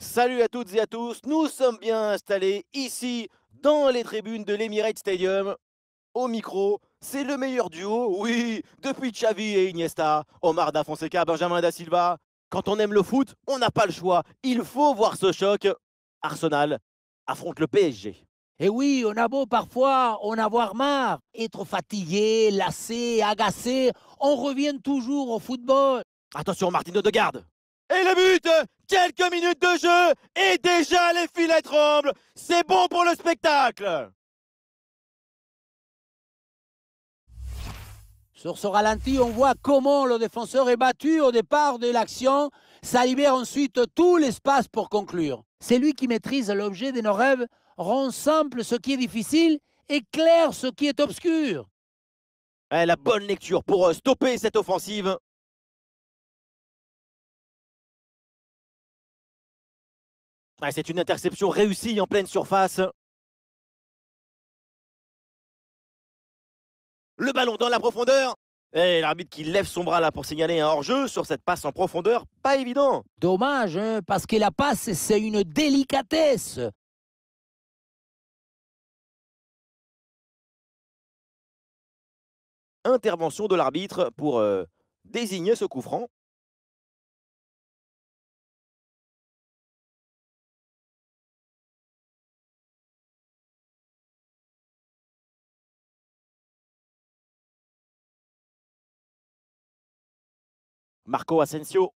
Salut à toutes et à tous, nous sommes bien installés ici dans les tribunes de l'Emirate Stadium. Au micro, c'est le meilleur duo, oui, depuis Xavi et Iniesta, Omar da Fonseca, Benjamin da Silva. Quand on aime le foot, on n'a pas le choix, il faut voir ce choc. Arsenal affronte le PSG. Et eh oui, on a beau parfois en avoir marre, être fatigué, lassé, agacé, on revient toujours au football. Attention Martino de garde. Et le but Quelques minutes de jeu et déjà les filets tremblent. C'est bon pour le spectacle. Sur ce ralenti, on voit comment le défenseur est battu au départ de l'action. Ça libère ensuite tout l'espace pour conclure. C'est lui qui maîtrise l'objet de nos rêves, rend simple ce qui est difficile et clair ce qui est obscur. Eh, la bonne lecture pour euh, stopper cette offensive. c'est une interception réussie en pleine surface. Le ballon dans la profondeur. Et l'arbitre qui lève son bras là pour signaler un hors-jeu sur cette passe en profondeur, pas évident. Dommage, hein, parce que la passe, c'est une délicatesse. Intervention de l'arbitre pour euh, désigner ce coup franc. Marco Asensio.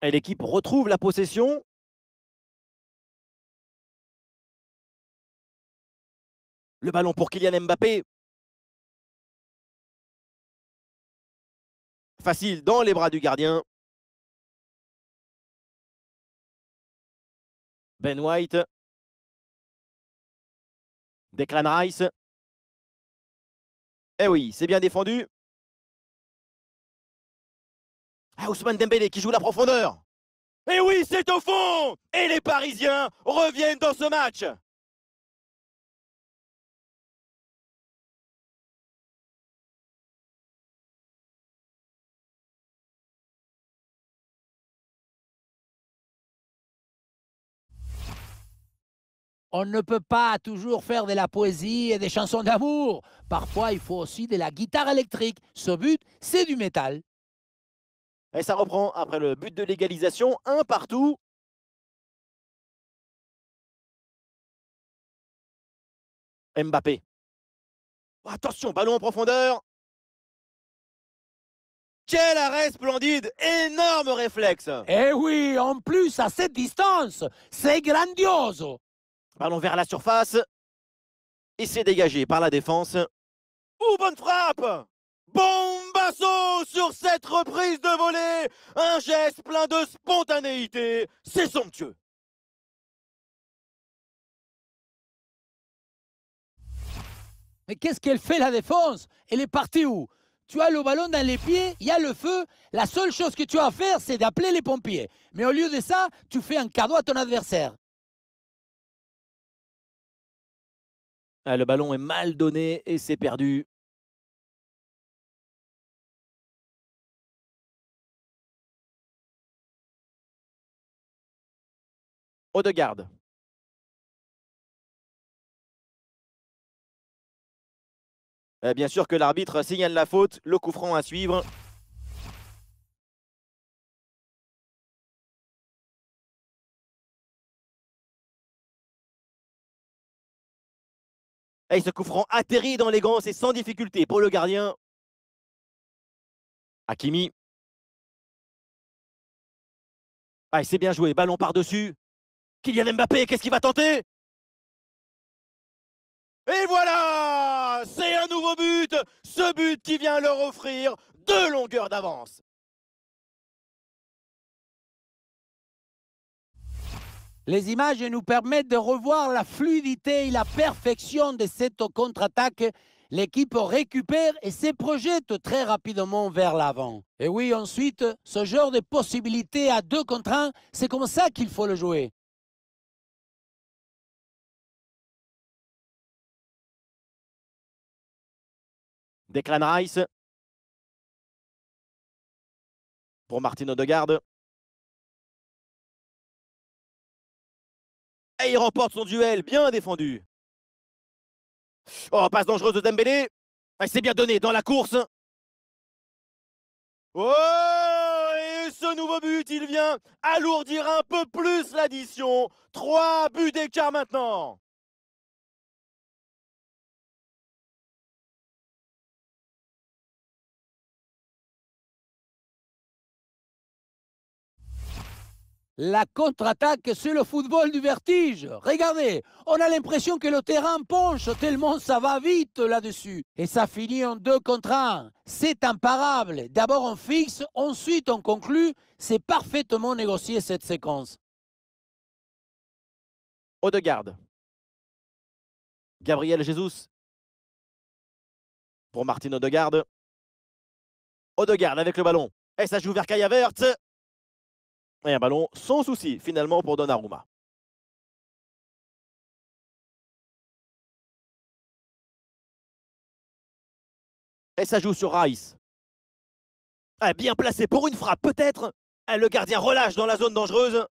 Et l'équipe retrouve la possession. Le ballon pour Kylian Mbappé. Facile dans les bras du gardien. Ben White. Declan Rice. Eh oui, c'est bien défendu. Ah, Ousmane Dembélé qui joue la profondeur. Et eh oui, c'est au fond Et les Parisiens reviennent dans ce match On ne peut pas toujours faire de la poésie et des chansons d'amour. Parfois, il faut aussi de la guitare électrique. Ce but, c'est du métal. Et ça reprend après le but de l'égalisation, un partout. Mbappé. Oh, attention, ballon en profondeur. Quel arrêt splendide Énorme réflexe Eh oui, en plus, à cette distance, c'est grandiose. Ballon vers la surface. Et c'est dégagé par la défense. Ouh, bonne frappe Bon sur cette reprise de volée Un geste plein de spontanéité, c'est somptueux Mais qu'est-ce qu'elle fait la défense Elle est partie où tu as le ballon dans les pieds, il y a le feu, la seule chose que tu as à faire, c'est d'appeler les pompiers. Mais au lieu de ça, tu fais un cadeau à ton adversaire. Ah, le ballon est mal donné et c'est perdu. garde. Eh, bien sûr que l'arbitre signale la faute, le coup franc à suivre. Et eh, ce coup franc atterrit dans les gants, c'est sans difficulté pour le gardien. Hakimi. Ah, c'est bien joué, ballon par-dessus. Kylian Mbappé, qu'est-ce qu'il va tenter et voilà C'est un nouveau but Ce but qui vient leur offrir deux longueurs d'avance Les images nous permettent de revoir la fluidité et la perfection de cette contre-attaque. L'équipe récupère et se projette très rapidement vers l'avant. Et oui, ensuite, ce genre de possibilité à deux contre un, c'est comme ça qu'il faut le jouer. Declan Rice. Pour Martino garde. Et il remporte son duel, bien défendu. Oh, passe dangereuse de Dembélé. C'est bien donné dans la course. Oh, et ce nouveau but, il vient alourdir un peu plus l'addition. Trois buts d'écart maintenant. la contre-attaque, sur le football du vertige. Regardez, on a l'impression que le terrain penche tellement ça va vite là-dessus. Et ça finit en deux contre un. C'est imparable. D'abord on fixe, ensuite on conclut. C'est parfaitement négocié cette séquence. Odegaard. Gabriel Jesus. Pour Martin Odegaard. Odegaard avec le ballon. Et ça joue vers Kaya Vert. Et un ballon sans souci, finalement, pour Donnarumma. Et ça joue sur Rice. Eh, bien placé pour une frappe, peut-être. Eh, le gardien relâche dans la zone dangereuse.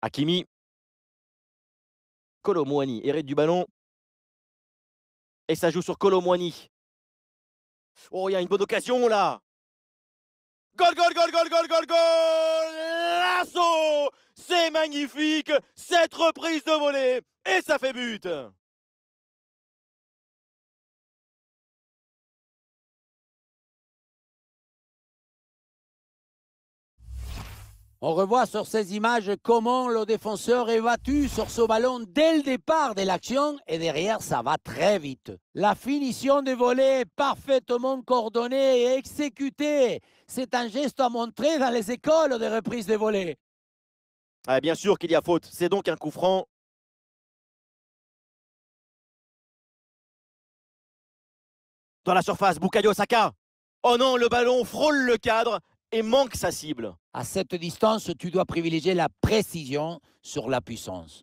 Hakimi. Colomwani hérite du ballon. Et ça joue sur Colomwani. Oh, il y a une bonne occasion là. Gol gol goal, goal, goal, goal, L'assaut C'est magnifique Cette reprise de volée Et ça fait but On revoit sur ces images comment le défenseur est battu sur ce ballon dès le départ de l'action et derrière ça va très vite. La finition des volets parfaitement coordonnée et exécutée. C'est un geste à montrer dans les écoles de reprise de volets. Ah, bien sûr qu'il y a faute, c'est donc un coup franc. Dans la surface, Bukayo Saka. Oh non, le ballon frôle le cadre et manque sa cible. À cette distance, tu dois privilégier la précision sur la puissance.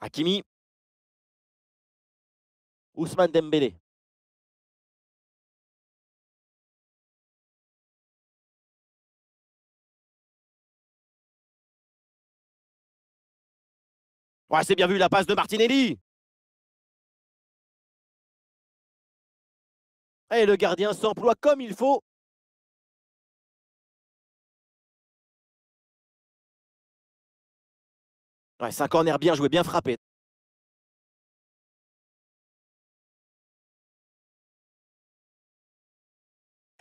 Hakimi, Ousmane Dembélé. Ouais, c'est bien vu la passe de Martinelli. Et le gardien s'emploie comme il faut. Ouais, ça corner bien joué, bien frappé.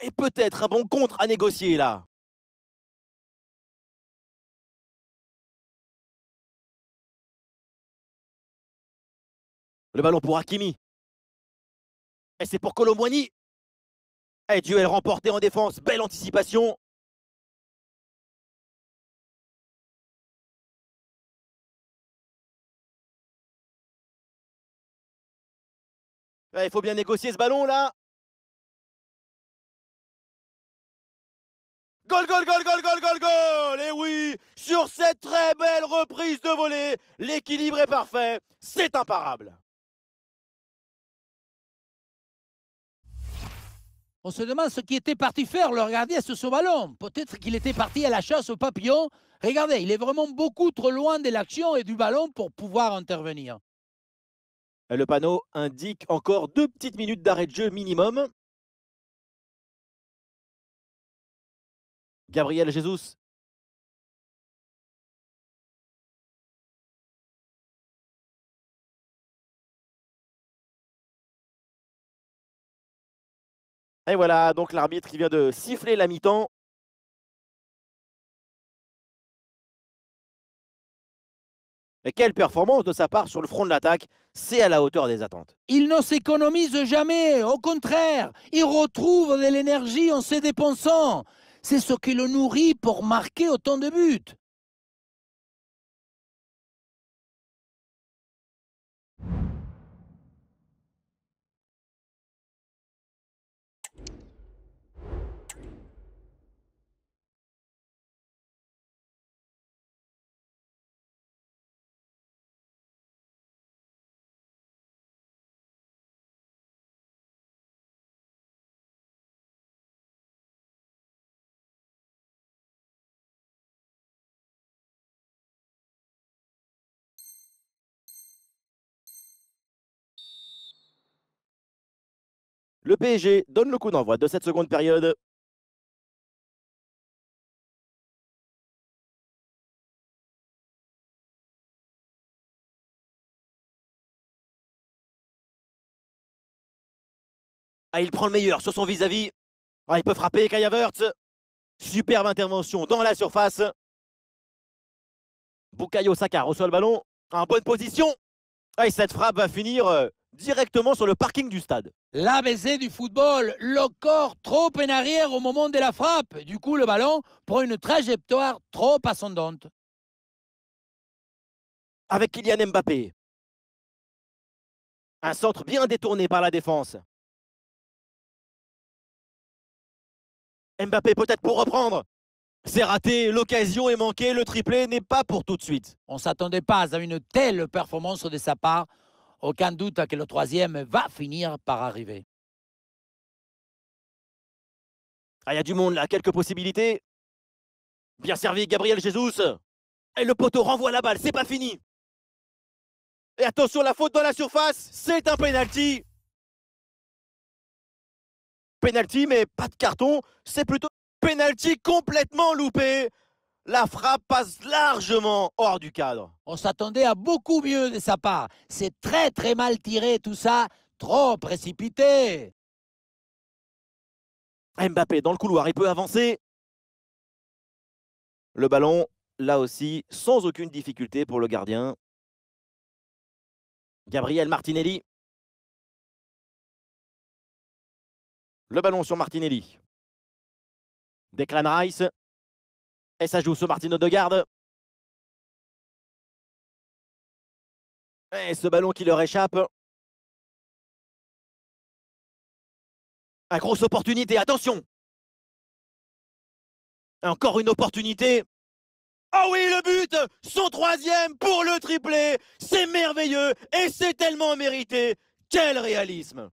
Et peut-être un bon contre à négocier là. Le ballon pour Hakimi. Et c'est pour Colomboigny. Et eh, duel remporté en défense. Belle anticipation. Eh, il faut bien négocier ce ballon là. Gol, goal, goal, goal, goal, goal, goal Et oui, sur cette très belle reprise de volée, l'équilibre est parfait, c'est imparable On se demande ce qu'il était parti faire, le regarder à ce ballon. Peut-être qu'il était parti à la chasse au papillon. Regardez, il est vraiment beaucoup trop loin de l'action et du ballon pour pouvoir intervenir. Euh, le panneau indique encore deux petites minutes d'arrêt de jeu minimum. Gabriel Jesus Et voilà, donc l'arbitre qui vient de siffler la mi-temps. quelle performance de sa part sur le front de l'attaque, c'est à la hauteur des attentes. Il ne s'économise jamais, au contraire, il retrouve de l'énergie en se dépensant. C'est ce qui le nourrit pour marquer autant de buts. Le PSG donne le coup d'envoi de cette seconde période. Ah, il prend le meilleur sur son vis-à-vis. Ah, il peut frapper Kaya Superbe intervention dans la surface. Bukayo Saka reçoit le ballon. En bonne position. Ah, cette frappe va finir euh, directement sur le parking du stade. L'ABC du football, le corps trop en arrière au moment de la frappe. Du coup, le ballon prend une trajectoire trop ascendante. Avec Kylian Mbappé. Un centre bien détourné par la défense. Mbappé peut-être pour reprendre. C'est raté, l'occasion est manquée, le triplé n'est pas pour tout de suite. On ne s'attendait pas à une telle performance de sa part aucun doute que le troisième va finir par arriver. Ah, il y a du monde là, quelques possibilités. Bien servi, Gabriel Jesus. Et le poteau renvoie la balle, c'est pas fini. Et attention, la faute dans la surface, c'est un penalty. Penalty, mais pas de carton, c'est plutôt penalty complètement loupé la frappe passe largement hors du cadre. On s'attendait à beaucoup mieux de sa part. C'est très très mal tiré tout ça, trop précipité. Mbappé dans le couloir, il peut avancer. Le ballon, là aussi, sans aucune difficulté pour le gardien. Gabriel Martinelli. Le ballon sur Martinelli. Declan Rice. Et ça joue ce Martino de garde. Et ce ballon qui leur échappe. Une grosse opportunité, attention Encore une opportunité. Oh oui, le but Son troisième pour le triplé C'est merveilleux et c'est tellement mérité Quel réalisme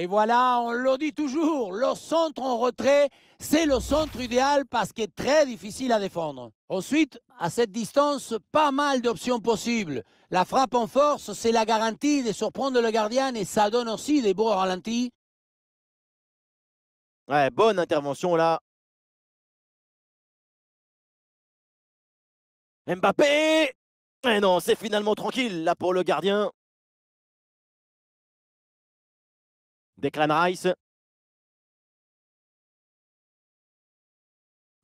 Et voilà, on le dit toujours, le centre en retrait, c'est le centre idéal parce qu'il est très difficile à défendre. Ensuite, à cette distance, pas mal d'options possibles. La frappe en force, c'est la garantie de surprendre le gardien et ça donne aussi des beaux ralentis. Ouais, bonne intervention là. Mbappé Et non, c'est finalement tranquille là pour le gardien. Declan Rice.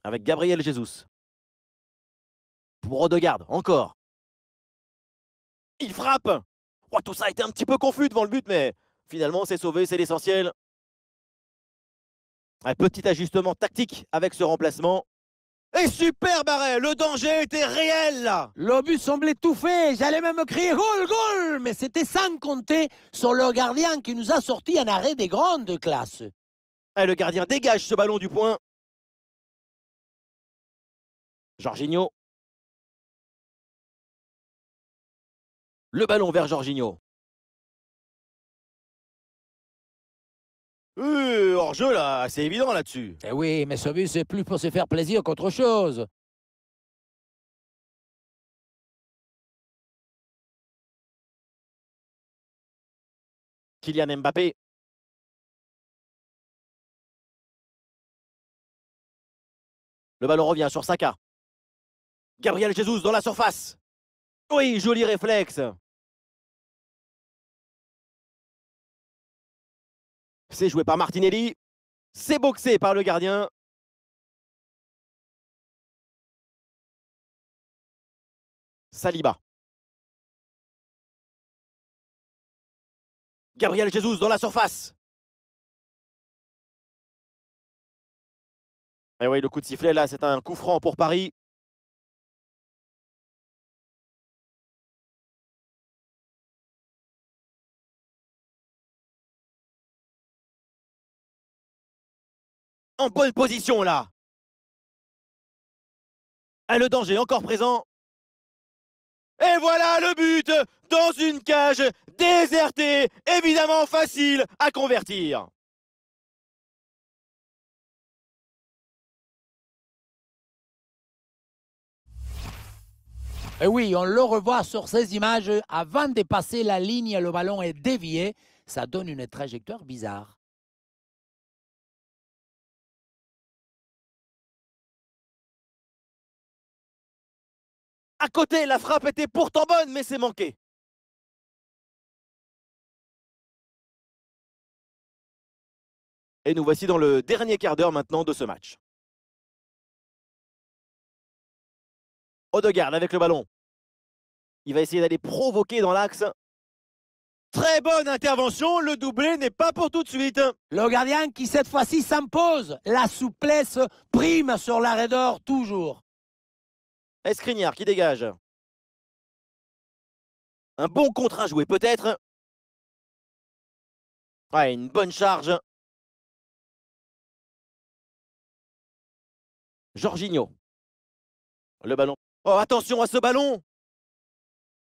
Avec Gabriel Jesus. Pour Odegaard, encore. Il frappe oh, Tout ça a été un petit peu confus devant le but, mais finalement, c'est sauvé, c'est l'essentiel. Un petit ajustement tactique avec ce remplacement. Et super Barret, le danger était réel L'obus semblait tout fait, j'allais même crier goal, goal Mais c'était sans compter sur le gardien qui nous a sorti un arrêt des grandes classes. Eh, le gardien dégage ce ballon du point. Jorginho. Le ballon vers Jorginho. Euh, hors-jeu, là, c'est évident là-dessus. Eh oui, mais ce but, c'est plus pour se faire plaisir qu'autre chose. Kylian Mbappé. Le ballon revient sur Saka. Gabriel Jesus dans la surface. Oui, joli réflexe. C'est joué par Martinelli. C'est boxé par le gardien. Saliba. Gabriel Jesus dans la surface. Et eh oui, le coup de sifflet, là, c'est un coup franc pour Paris. en bonne position là. Ah, le danger encore présent. Et voilà le but dans une cage désertée, évidemment facile à convertir. Et eh oui, on le revoit sur ces images. Avant de passer la ligne, le ballon est dévié. Ça donne une trajectoire bizarre. à côté, la frappe était pourtant bonne, mais c'est manqué. Et nous voici dans le dernier quart d'heure maintenant de ce match. Odegaard avec le ballon. Il va essayer d'aller provoquer dans l'axe. Très bonne intervention, le doublé n'est pas pour tout de suite. Le gardien qui cette fois-ci s'impose. La souplesse prime sur l'arrêt d'or toujours. Escrignard qui dégage. Un bon contre à jouer peut-être. Ouais, une bonne charge. Jorginho. Le ballon. Oh, attention à ce ballon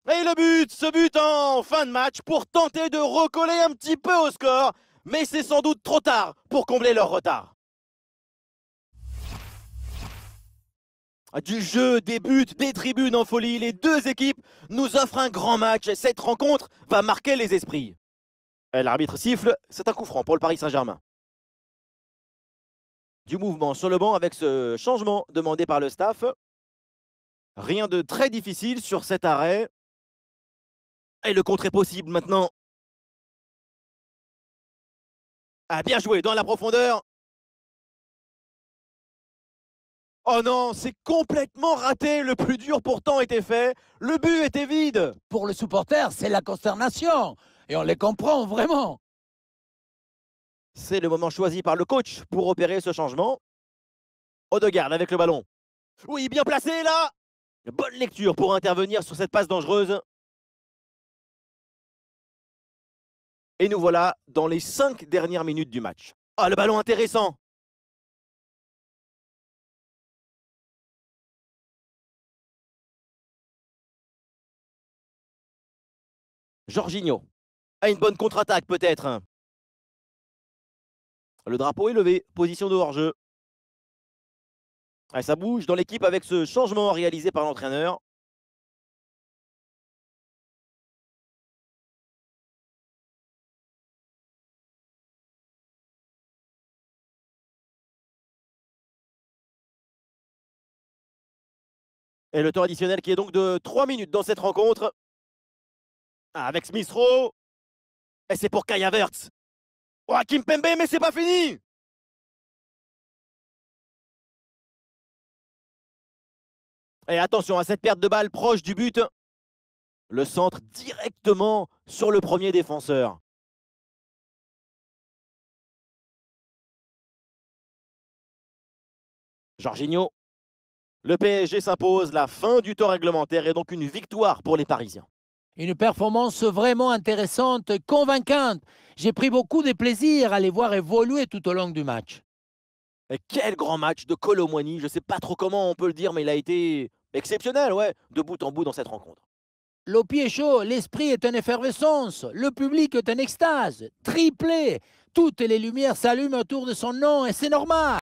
Et le but Ce but en fin de match pour tenter de recoller un petit peu au score. Mais c'est sans doute trop tard pour combler leur retard. du jeu, des buts, des tribunes en folie, les deux équipes nous offrent un grand match. Cette rencontre va marquer les esprits. L'arbitre siffle, c'est un coup franc pour le Paris Saint-Germain. Du mouvement sur le banc avec ce changement demandé par le staff. Rien de très difficile sur cet arrêt. Et le contre est possible maintenant. Ah, bien joué dans la profondeur. Oh non, c'est complètement raté. Le plus dur pourtant était fait. Le but était vide. Pour le supporter, c'est la consternation. Et on les comprend vraiment. C'est le moment choisi par le coach pour opérer ce changement. Odegaard avec le ballon. Oui, bien placé là. Bonne lecture pour intervenir sur cette passe dangereuse. Et nous voilà dans les cinq dernières minutes du match. Ah, le ballon intéressant Jorginho. a ah, une bonne contre-attaque peut-être. Hein. Le drapeau est levé. Position de hors-jeu. Ah, ça bouge dans l'équipe avec ce changement réalisé par l'entraîneur. Et le temps additionnel qui est donc de 3 minutes dans cette rencontre avec Smith Et c'est pour Kaya Havertz. Oh, Kim Pembe, mais c'est pas fini Et attention à cette perte de balle proche du but. Le centre directement sur le premier défenseur. Jorginho. Le PSG s'impose la fin du temps réglementaire et donc une victoire pour les Parisiens. Une performance vraiment intéressante, convaincante. J'ai pris beaucoup de plaisir à les voir évoluer tout au long du match. quel grand match de Colomwani. Je ne sais pas trop comment on peut le dire, mais il a été exceptionnel, ouais, de bout en bout dans cette rencontre. Le pied est chaud, l'esprit est en effervescence, le public est en extase, triplé. Toutes les lumières s'allument autour de son nom et c'est normal.